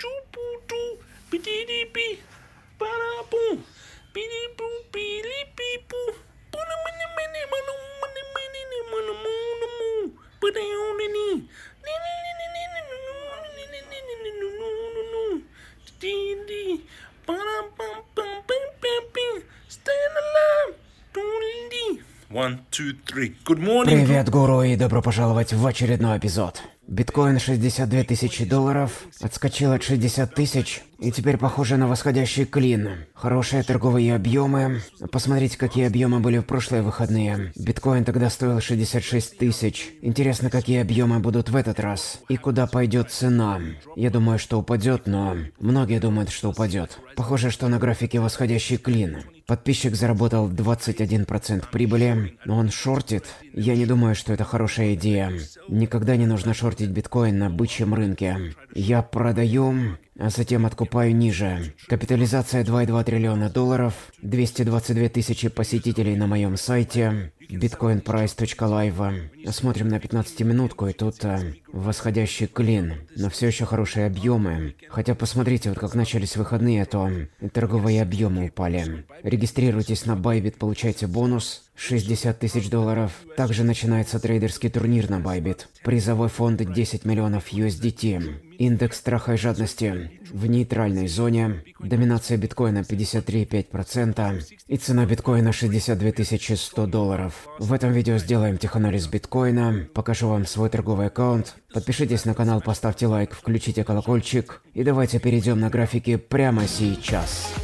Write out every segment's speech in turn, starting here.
чу чу пи ти ри пи-ти-ри-пи, пи ри пи пу One, two, three. Good morning. Привет, гуру, и добро пожаловать в очередной эпизод. Биткоин 62 тысячи долларов, отскочил от 60 тысяч, и теперь похоже на восходящий клин. Хорошие торговые объемы. Посмотрите, какие объемы были в прошлые выходные. Биткоин тогда стоил 66 тысяч. Интересно, какие объемы будут в этот раз. И куда пойдет цена. Я думаю, что упадет, но многие думают, что упадет. Похоже, что на графике восходящий клин. Подписчик заработал 21% прибыли, но он шортит. Я не думаю, что это хорошая идея. Никогда не нужно шортить биткоин на бычьем рынке. Я продаю а затем откупаю ниже. Капитализация 2,2 триллиона долларов, 222 тысячи посетителей на моем сайте, bitcoinprice.live. Смотрим на 15-минутку, и тут а, восходящий клин, но все еще хорошие объемы. Хотя посмотрите, вот как начались выходные, а то торговые объемы упали. Регистрируйтесь на Bybit, получайте бонус. 60 тысяч долларов. Также начинается трейдерский турнир на Bybit. Призовой фонд 10 миллионов USDT. Индекс страха и жадности в нейтральной зоне. Доминация биткоина 53,5%. И цена биткоина 62 100 долларов. В этом видео сделаем теханализ биткоина. Покажу вам свой торговый аккаунт. Подпишитесь на канал, поставьте лайк, включите колокольчик. И давайте перейдем на графики прямо сейчас.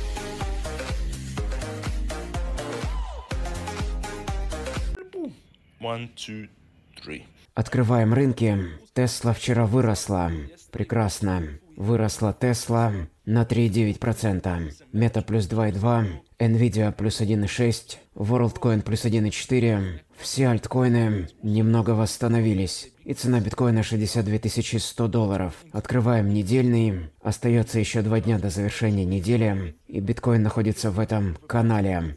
One, two, three. Открываем рынки. Тесла вчера выросла. Прекрасно. Выросла Тесла на 3,9%. Мета плюс 2,2%. Nvidia плюс 1,6%. WorldCoin плюс 1,4%. Все альткоины немного восстановились. И цена биткоина 62 100 долларов. Открываем недельный. Остается еще два дня до завершения недели. И биткоин находится в этом канале.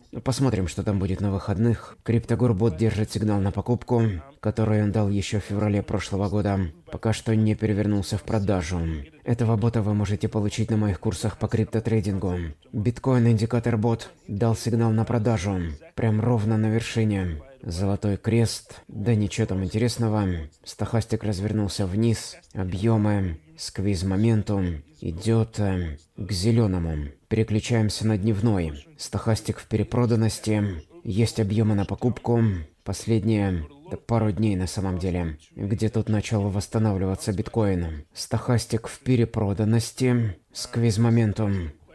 Посмотрим, что там будет на выходных. Криптогурбот держит сигнал на покупку, который он дал еще в феврале прошлого года. Пока что не перевернулся в продажу. Этого бота вы можете получить на моих курсах по криптотрейдингу. Биткоин индикатор бот дал сигнал на продажу. Прям ровно на вершине. Золотой крест. Да ничего там интересного. Стохастик развернулся вниз. Объемы сквиз квиз-моменту идет э, к зеленому. Переключаемся на дневной. Стахастик в перепроданности. Есть объемы на покупку. Последние да пару дней на самом деле, где тут начал восстанавливаться биткоин. Стахастик в перепроданности. сквиз квиз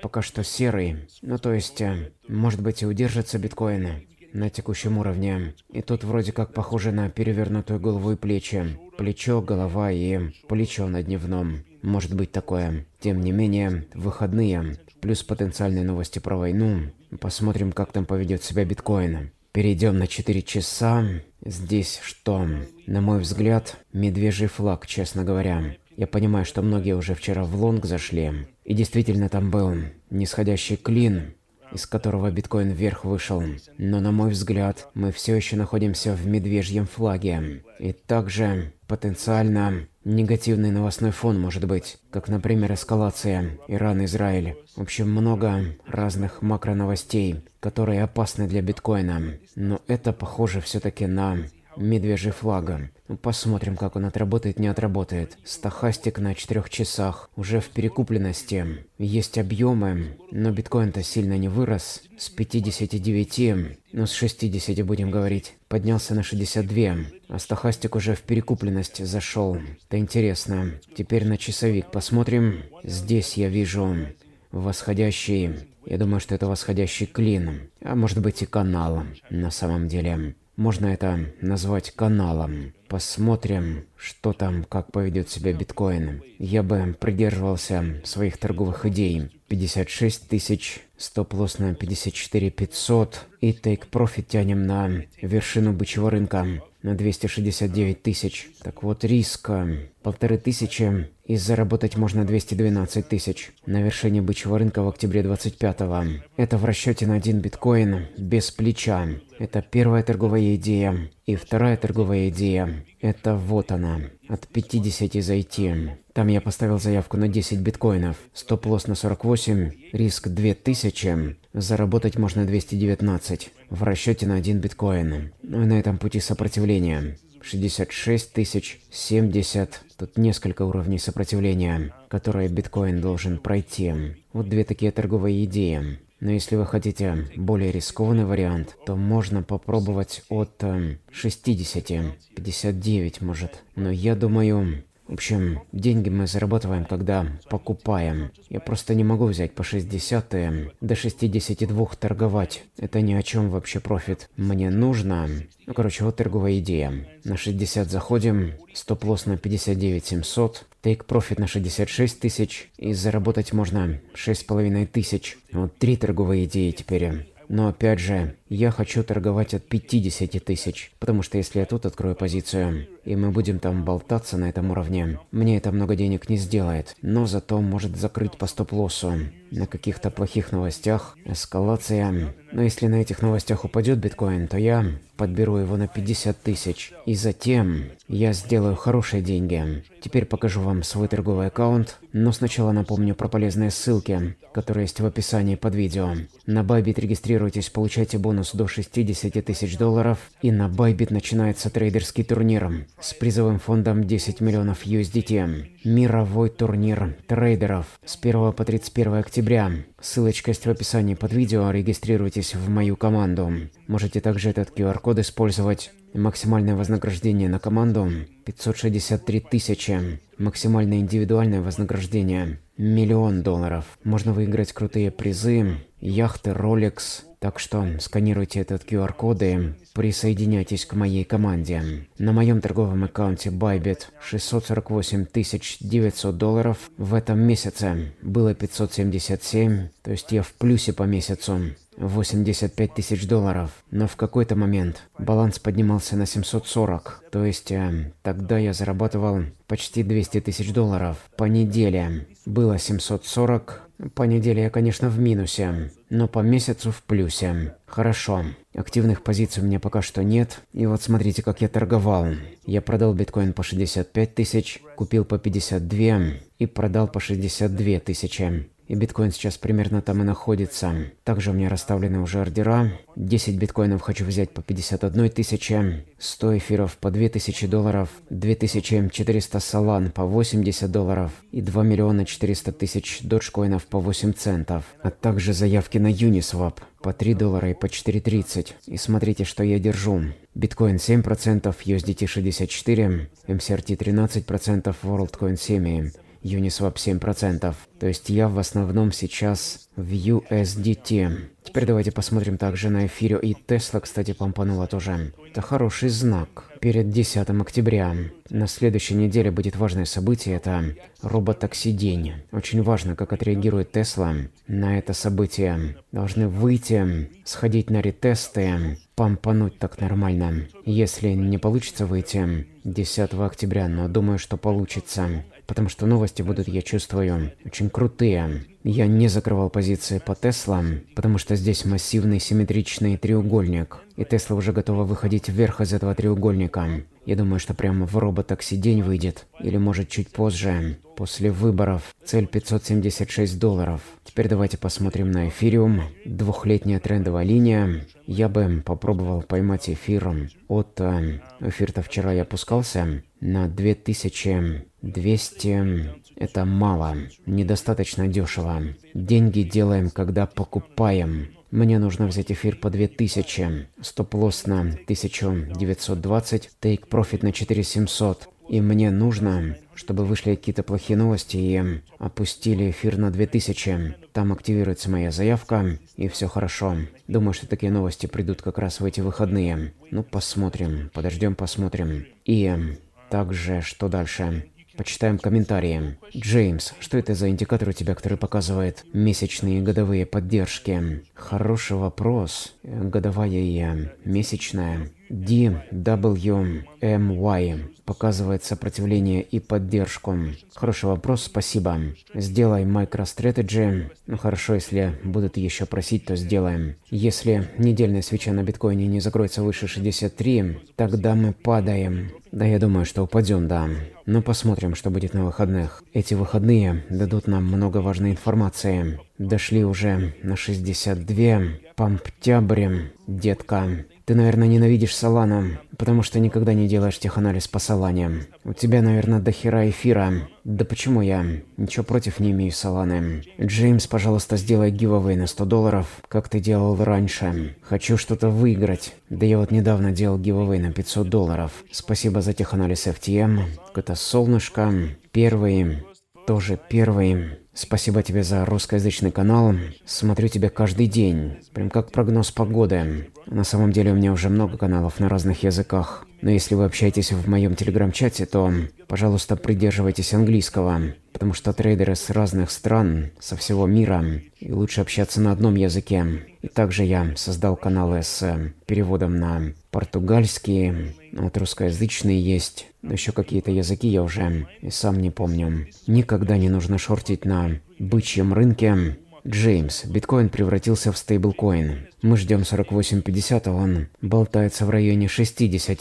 пока что серый. Ну то есть, э, может быть и удержится биткоин на текущем уровне. И тут вроде как похоже на перевернутую голову и плечи. Плечо, голова и плечо на дневном. Может быть такое. Тем не менее, выходные, плюс потенциальные новости про войну. Посмотрим, как там поведет себя биткоин. Перейдем на 4 часа. Здесь что? На мой взгляд, медвежий флаг, честно говоря. Я понимаю, что многие уже вчера в лонг зашли. И действительно там был нисходящий клин из которого биткоин вверх вышел. Но на мой взгляд, мы все еще находимся в медвежьем флаге. И также потенциально негативный новостной фон может быть, как, например, эскалация Иран-Израиль. В общем, много разных макроновостей, которые опасны для биткоина. Но это похоже все-таки на медвежий флагом. Посмотрим, как он отработает, не отработает. Стохастик на четырех часах. Уже в перекупленности. Есть объемы, но биткоин-то сильно не вырос. С 59, ну с 60 будем говорить, поднялся на 62. А стохастик уже в перекупленность зашел. Это интересно. Теперь на часовик посмотрим. Здесь я вижу восходящий. Я думаю, что это восходящий клин. А может быть и канал на самом деле. Можно это назвать каналом. Посмотрим, что там, как поведет себя биткоин. Я бы придерживался своих торговых идей. 56 тысяч, стоп-лосс на 54 500 и тейк-профит тянем на вершину бычьего рынка на 269 тысяч. Так вот, риска э, полторы тысячи и заработать можно 212 тысяч. На вершине бычьего рынка в октябре 25-го. Это в расчете на один биткоин без плеча. Это первая торговая идея. И вторая торговая идея. Это вот она. От 50 зайти. Там я поставил заявку на 10 биткоинов. Стоп-лосс на 48. Риск 2000. Заработать можно 219. В расчете на один биткоин. Ну и на этом пути сопротивления. 66 тысяч 70. Тут несколько уровней сопротивления, которые биткоин должен пройти. Вот две такие торговые идеи. Но если вы хотите более рискованный вариант, то можно попробовать от 60, э, 59 может. Но я думаю, в общем, деньги мы зарабатываем, когда покупаем. Я просто не могу взять по 60 и до 62 торговать. Это ни о чем вообще профит. Мне нужно... Ну, короче, вот торговая идея. На 60 заходим, стоп-лосс на 59 700, тейк-профит на 66 тысяч, и заработать можно половиной тысяч. Вот три торговые идеи теперь. Но опять же, я хочу торговать от 50 тысяч, потому что если я тут открою позицию, и мы будем там болтаться на этом уровне, мне это много денег не сделает, но зато может закрыть по стоп-лоссу. На каких-то плохих новостях, эскалация. Но если на этих новостях упадет биткоин, то я подберу его на 50 тысяч. И затем я сделаю хорошие деньги. Теперь покажу вам свой торговый аккаунт, но сначала напомню про полезные ссылки, которые есть в описании под видео. На Bybit регистрируйтесь, получайте бонус бонус до 60 тысяч долларов, и на Bybit начинается трейдерский турнир с призовым фондом 10 миллионов USDT. Мировой турнир трейдеров с 1 по 31 октября. Ссылочка есть в описании под видео, регистрируйтесь в мою команду. Можете также этот QR-код использовать. Максимальное вознаграждение на команду 563 тысячи. Максимальное индивидуальное вознаграждение – миллион долларов. Можно выиграть крутые призы, яхты, Rolex, так что сканируйте этот QR-код и присоединяйтесь к моей команде. На моем торговом аккаунте Bybit 648 900 долларов. В этом месяце было 577, то есть я в плюсе по месяцу. 85 тысяч долларов, но в какой-то момент баланс поднимался на 740, то есть э, тогда я зарабатывал почти 200 тысяч долларов. По неделе было 740, по неделе я, конечно, в минусе, но по месяцу в плюсе. Хорошо. Активных позиций у меня пока что нет. И вот смотрите, как я торговал. Я продал биткоин по 65 тысяч, купил по 52 и продал по 62 тысячи. И биткоин сейчас примерно там и находится. Также у меня расставлены уже ордера. 10 биткоинов хочу взять по 51 тысяче. 100 эфиров по 2000 долларов. 2400 салан по 80 долларов. И 2 миллиона 400 тысяч доджкоинов по 8 центов. А также заявки на Uniswap по 3 доллара и по 4.30. И смотрите, что я держу. Биткоин 7%, USDT 64%, MCRT 13%, WorldCoin 7%. Uniswap 7%. То есть я в основном сейчас в USDT. Теперь давайте посмотрим также на эфире. И Tesla, кстати, помпанула тоже. Это хороший знак. Перед 10 октября. На следующей неделе будет важное событие. Это роботакси день. Очень важно, как отреагирует Тесла на это событие. Должны выйти, сходить на ретесты, помпануть так нормально. Если не получится выйти 10 октября, но думаю, что получится потому что новости будут, я чувствую, очень крутые. Я не закрывал позиции по Тесла, потому что здесь массивный симметричный треугольник, и Тесла уже готова выходить вверх из этого треугольника. Я думаю, что прямо в роботакси день выйдет, или может чуть позже после выборов. Цель 576 долларов. Теперь давайте посмотрим на эфириум. Двухлетняя трендовая линия. Я бы попробовал поймать эфир от... Э, эфир вчера я опускался на 2200. Это мало. Недостаточно дешево. Деньги делаем, когда покупаем. Мне нужно взять эфир по 2000, стоп-лосс на 1920, тейк-профит на 4700. И мне нужно, чтобы вышли какие-то плохие новости и опустили эфир на 2000. Там активируется моя заявка, и все хорошо. Думаю, что такие новости придут как раз в эти выходные. Ну, посмотрим, подождем, посмотрим. И эм, также, что дальше? Почитаем комментарии. Джеймс, что это за индикатор у тебя, который показывает месячные и годовые поддержки? Хороший вопрос. Э, годовая и э, месячная. DWMY показывает сопротивление и поддержку. Хороший вопрос, спасибо. Сделай MicroStrategy. Ну хорошо, если будут еще просить, то сделаем. Если недельная свеча на биткоине не закроется выше 63, тогда мы падаем. Да я думаю, что упадем, да. Но посмотрим, что будет на выходных. Эти выходные дадут нам много важной информации. Дошли уже на 62. Помптябрем, детка. Ты, наверное, ненавидишь Салана, потому что никогда не делаешь теханализ по Салане. У тебя, наверное, до хера эфира. Да почему я? Ничего против не имею Соланы. Джеймс, пожалуйста, сделай гивовей на 100 долларов, как ты делал раньше. Хочу что-то выиграть. Да я вот недавно делал гивовей на 500 долларов. Спасибо за теханализ FTM. Это солнышко. Первый. Тоже первый. Спасибо тебе за русскоязычный канал. Смотрю тебя каждый день. Прям как прогноз погоды. На самом деле у меня уже много каналов на разных языках. Но если вы общаетесь в моем телеграм-чате, то, пожалуйста, придерживайтесь английского, потому что трейдеры с разных стран, со всего мира, и лучше общаться на одном языке. И также я создал каналы с переводом на португальский, ну, вот русскоязычные есть, но еще какие-то языки я уже и сам не помню. Никогда не нужно шортить на бычьем рынке, Джеймс, биткоин превратился в стейблкоин. Мы ждем 48.50, а он болтается в районе 60.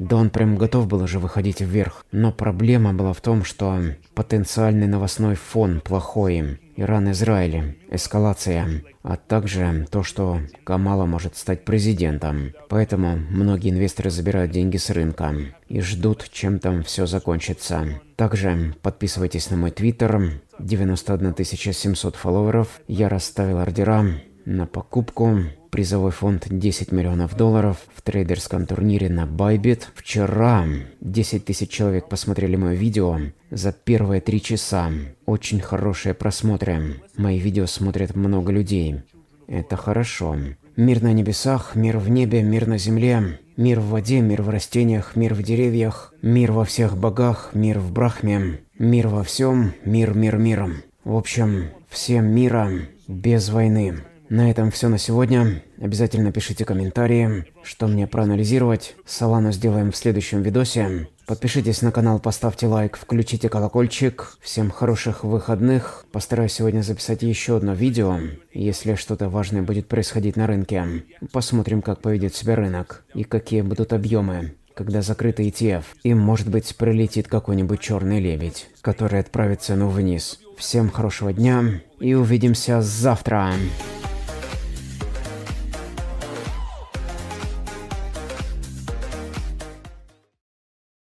Да он прям готов был уже выходить вверх. Но проблема была в том, что потенциальный новостной фон плохой. Иран-Израиль, эскалация, а также то, что Камала может стать президентом. Поэтому многие инвесторы забирают деньги с рынка и ждут, чем там все закончится. Также подписывайтесь на мой твиттер, 91 700 фолловеров, я расставил ордера на покупку призовой фонд 10 миллионов долларов в трейдерском турнире на Bybit. Вчера 10 тысяч человек посмотрели мое видео за первые три часа. Очень хорошие просмотры. Мои видео смотрят много людей. Это хорошо. Мир на небесах, мир в небе, мир на земле, мир в воде, мир в растениях, мир в деревьях, мир во всех богах, мир в Брахме, мир во всем, мир, мир, мир. В общем, всем мира без войны. На этом все на сегодня. Обязательно пишите комментарии, что мне проанализировать. Салану сделаем в следующем видосе. Подпишитесь на канал, поставьте лайк, включите колокольчик. Всем хороших выходных. Постараюсь сегодня записать еще одно видео, если что-то важное будет происходить на рынке. Посмотрим, как поведет себя рынок и какие будут объемы когда закрыты ETF, и, может быть, прилетит какой-нибудь черный лебедь, который отправит цену вниз. Всем хорошего дня и увидимся завтра!